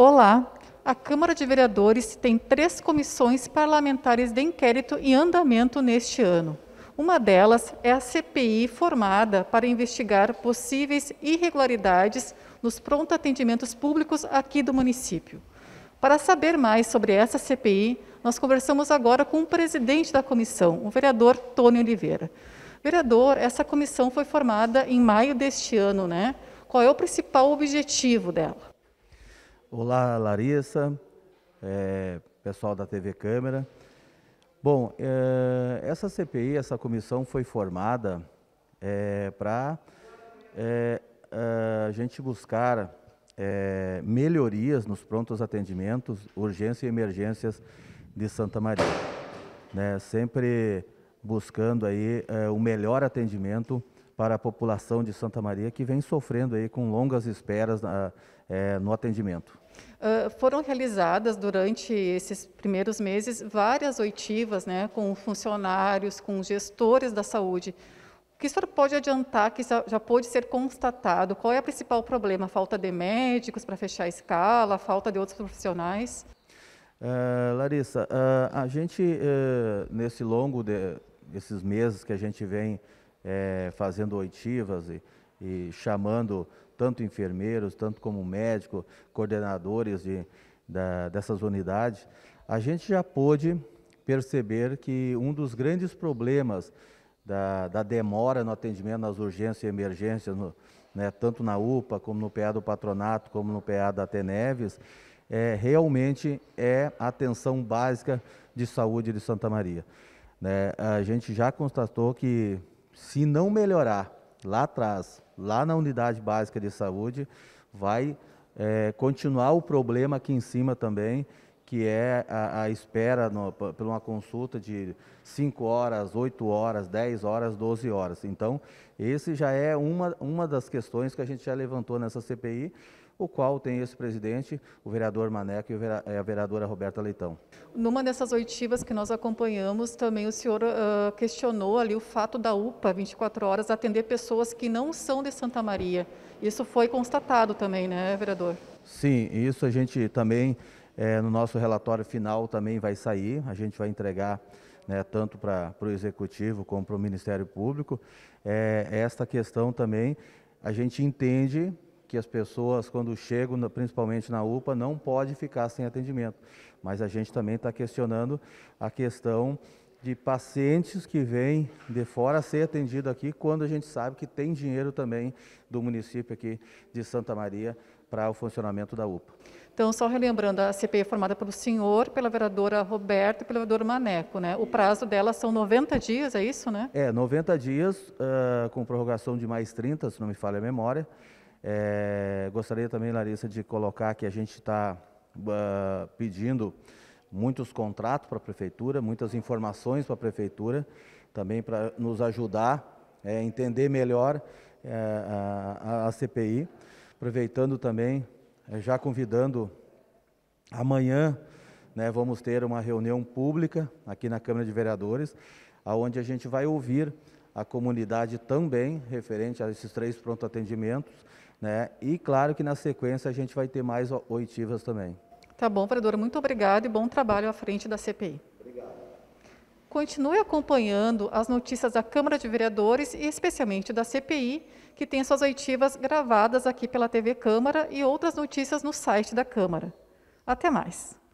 Olá, a Câmara de Vereadores tem três comissões parlamentares de inquérito em andamento neste ano. Uma delas é a CPI formada para investigar possíveis irregularidades nos pronto atendimentos públicos aqui do município. Para saber mais sobre essa CPI, nós conversamos agora com o presidente da comissão, o vereador Tony Oliveira. Vereador, essa comissão foi formada em maio deste ano, né? Qual é o principal objetivo dela? Olá, Larissa, é, pessoal da TV Câmara. Bom, é, essa CPI, essa comissão foi formada é, para é, é, a gente buscar é, melhorias nos prontos atendimentos, urgência e emergências de Santa Maria. Né, sempre buscando aí o melhor atendimento para a população de Santa Maria que vem sofrendo aí com longas esperas na, ah, é, eh, no atendimento. Uh, foram realizadas durante esses primeiros meses várias oitivas né, com funcionários, com gestores da saúde. O que o senhor pode adiantar que já pôde ser constatado? Qual é o principal problema? Falta de médicos para fechar a escala, falta de outros profissionais? Uh, Larissa, uh, a gente, uh, nesse longo desses de, meses que a gente vem é, fazendo oitivas e, e, chamando tanto enfermeiros, tanto como médicos, coordenadores de, da, dessas unidades, a gente já pôde perceber que um dos grandes problemas da, da demora no atendimento nas urgências e emergências, no, né, tanto na UPA, como no PA do Patronato, como no PA da Teneves, é, realmente é a atenção básica de saúde de Santa Maria. Né? A gente já constatou que se não melhorar lá atrás, lá na unidade básica de saúde, vai é, continuar o problema aqui em cima também que é a, a espera por uma consulta de 5 horas, 8 horas, 10 horas, 12 horas. Então, esse já é uma, uma das questões que a gente já levantou nessa CPI, o qual tem esse presidente, o vereador Maneco e a vereadora Roberta Leitão. Numa dessas oitivas que nós acompanhamos, também o senhor uh, questionou ali o fato da UPA 24 horas atender pessoas que não são de Santa Maria. Isso foi constatado também, né, vereador? Sim, isso a gente também é, no nosso relatório final também vai sair, a gente vai entregar né, tanto para o Executivo como para o Ministério Público. É, esta questão também, a gente entende que as pessoas, quando chegam, principalmente na UPA, não pode ficar sem atendimento. Mas a gente também está questionando a questão de pacientes que vêm de fora ser atendido aqui, quando a gente sabe que tem dinheiro também do município aqui de Santa Maria para o funcionamento da UPA. Então, só relembrando, a CPI é formada pelo senhor, pela vereadora Roberta e pelo vereador Maneco, né? O prazo dela são 90 dias, é isso, né? É, 90 dias, uh, com prorrogação de mais 30, se não me falha a memória. É, gostaria também, Larissa, de colocar que a gente está uh, ah, pedindo muitos contratos para a prefeitura, muitas informações para a prefeitura, também para nos ajudar a é, entender melhor é, a, a CPI. Aproveitando também, eh, já convidando amanhã, né, vamos ter uma reunião pública aqui na Câmara de Vereadores, aonde a gente vai ouvir a comunidade também referente a esses três pronto atendimentos, né? E claro que na sequência a gente vai ter mais oitivas também. Tá bom, vereadora, muito obrigado e bom trabalho à frente da CPI. Continue acompanhando as notícias da Câmara de Vereadores e especialmente da CPI, que tem suas oitivas gravadas aqui pela TV Câmara e outras notícias no site da Câmara. Até mais.